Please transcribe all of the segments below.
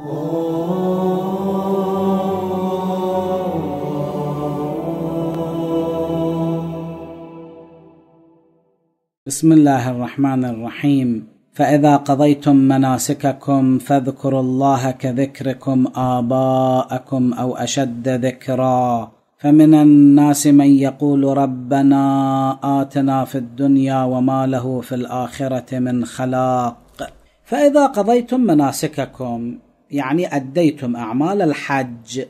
بسم الله الرحمن الرحيم فاذا قضيتم مناسككم فاذكروا الله كذكركم اباءكم او اشد ذكرا فمن الناس من يقول ربنا اتنا في الدنيا وما له في الاخره من خلاق فاذا قضيتم مناسككم يعني أديتم أعمال الحج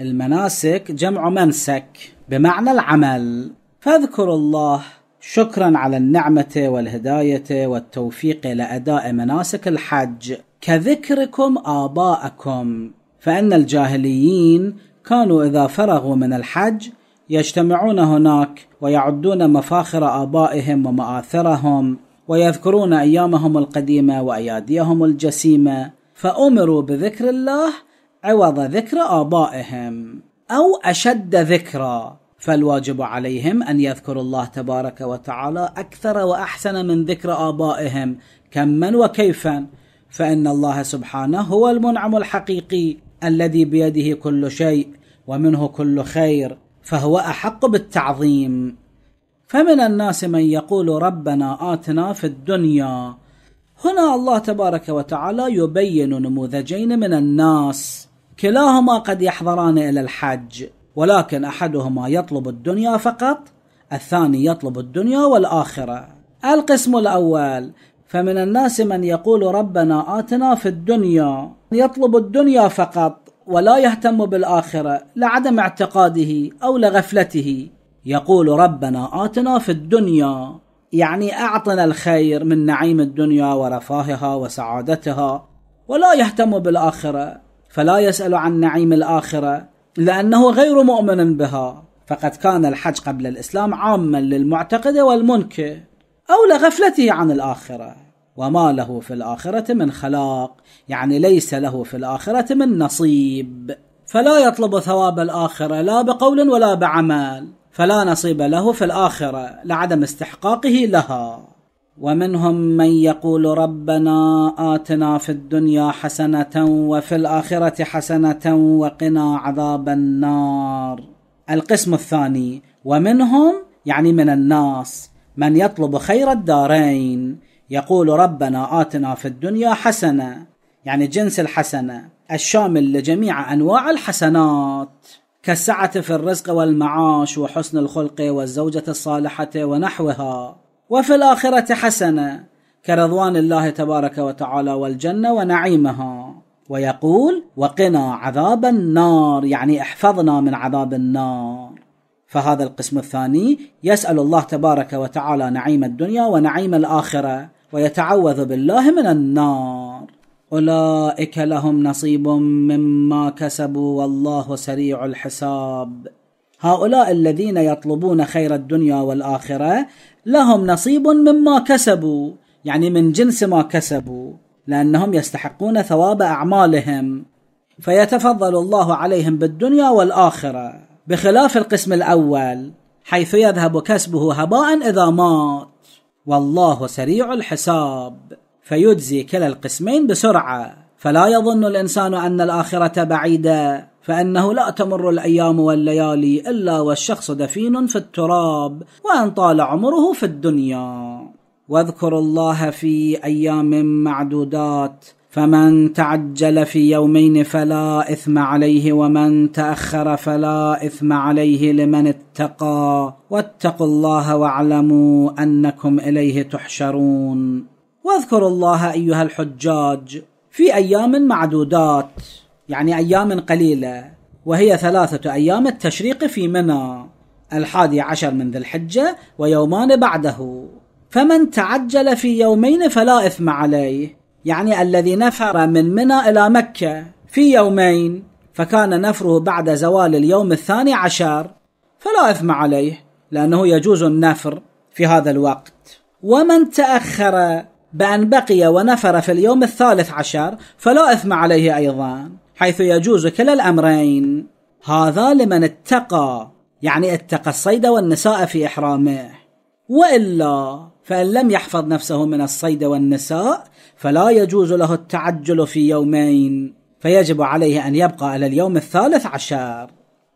المناسك جمع منسك بمعنى العمل فاذكروا الله شكرا على النعمة والهداية والتوفيق لأداء مناسك الحج كذكركم آباءكم فإن الجاهليين كانوا إذا فرغوا من الحج يجتمعون هناك ويعدون مفاخر آبائهم ومآثرهم ويذكرون أيامهم القديمة وأياديهم الجسيمة فأمروا بذكر الله عوض ذكر آبائهم أو أشد ذكرًا فالواجب عليهم ان يذكروا الله تبارك وتعالى اكثر واحسن من ذكر ابائهم كما وكيفا فان الله سبحانه هو المنعم الحقيقي الذي بيده كل شيء ومنه كل خير فهو احق بالتعظيم فمن الناس من يقول ربنا اتنا في الدنيا هنا الله تبارك وتعالى يبين نموذجين من الناس كلاهما قد يحضران الى الحج ولكن احدهما يطلب الدنيا فقط الثاني يطلب الدنيا والاخره القسم الاول فمن الناس من يقول ربنا آتنا في الدنيا يطلب الدنيا فقط ولا يهتم بالآخرة لعدم اعتقاده أو لغفلته يقول ربنا آتنا في الدنيا يعني أعطنا الخير من نعيم الدنيا ورفاهها وسعادتها ولا يهتم بالآخرة فلا يسأل عن نعيم الآخرة لأنه غير مؤمن بها فقد كان الحج قبل الإسلام عاما للمعتقد والمنكر أو لغفلته عن الآخرة وما له في الآخرة من خلاق يعني ليس له في الآخرة من نصيب فلا يطلب ثواب الآخرة لا بقول ولا بعمل فلا نصيب له في الآخرة لعدم استحقاقه لها ومنهم من يقول ربنا آتنا في الدنيا حسنة وفي الآخرة حسنة وقنا عذاب النار القسم الثاني ومنهم يعني من الناس من يطلب خير الدارين يقول ربنا آتنا في الدنيا حسنة يعني جنس الحسنة الشامل لجميع أنواع الحسنات كالسعة في الرزق والمعاش وحسن الخلق والزوجة الصالحة ونحوها وفي الآخرة حسنة كرضوان الله تبارك وتعالى والجنة ونعيمها ويقول وقنا عذاب النار يعني احفظنا من عذاب النار فهذا القسم الثاني يسأل الله تبارك وتعالى نعيم الدنيا ونعيم الآخرة ويتعوذ بالله من النار اولئك لهم نصيب مما كسبوا والله سريع الحساب هؤلاء الذين يطلبون خير الدنيا والاخره لهم نصيب مما كسبوا يعني من جنس ما كسبوا لانهم يستحقون ثواب اعمالهم فيتفضل الله عليهم بالدنيا والاخره بخلاف القسم الاول حيث يذهب كسبه هباء اذا مات والله سريع الحساب فيجزي كلا القسمين بسرعه فلا يظن الانسان ان الاخره بعيده فانه لا تمر الايام والليالي الا والشخص دفين في التراب وان طال عمره في الدنيا واذكروا الله في ايام معدودات فمن تعجل في يومين فلا اثم عليه ومن تاخر فلا اثم عليه لمن اتقى واتقوا الله واعلموا انكم اليه تحشرون واذكروا الله أيها الحجاج في أيام معدودات يعني أيام قليلة وهي ثلاثة أيام التشريق في منى الحادي عشر من ذي الحجة ويومان بعده فمن تعجل في يومين فلا إثم عليه يعني الذي نفر من منى إلى مكة في يومين فكان نفره بعد زوال اليوم الثاني عشر فلا إثم عليه لأنه يجوز النفر في هذا الوقت ومن تأخر بأن بقي ونفر في اليوم الثالث عشر فلا إثم عليه أيضا حيث يجوز كلا الأمرين هذا لمن اتقى يعني اتقى الصيد والنساء في إحرامه وإلا فإن لم يحفظ نفسه من الصيد والنساء فلا يجوز له التعجل في يومين فيجب عليه أن يبقى إلى اليوم الثالث عشر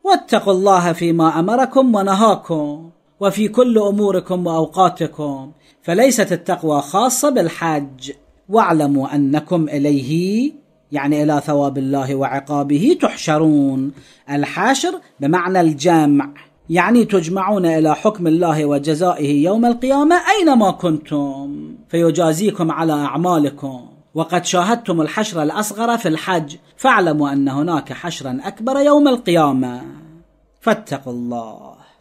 واتقوا الله فيما أمركم ونهاكم وفي كل اموركم واوقاتكم فليست التقوى خاصه بالحج واعلموا انكم اليه يعني الى ثواب الله وعقابه تحشرون الحاشر بمعنى الجمع يعني تجمعون الى حكم الله وجزائه يوم القيامه اينما كنتم فيجازيكم على اعمالكم وقد شاهدتم الحشر الاصغر في الحج فاعلموا ان هناك حشرا اكبر يوم القيامه فاتقوا الله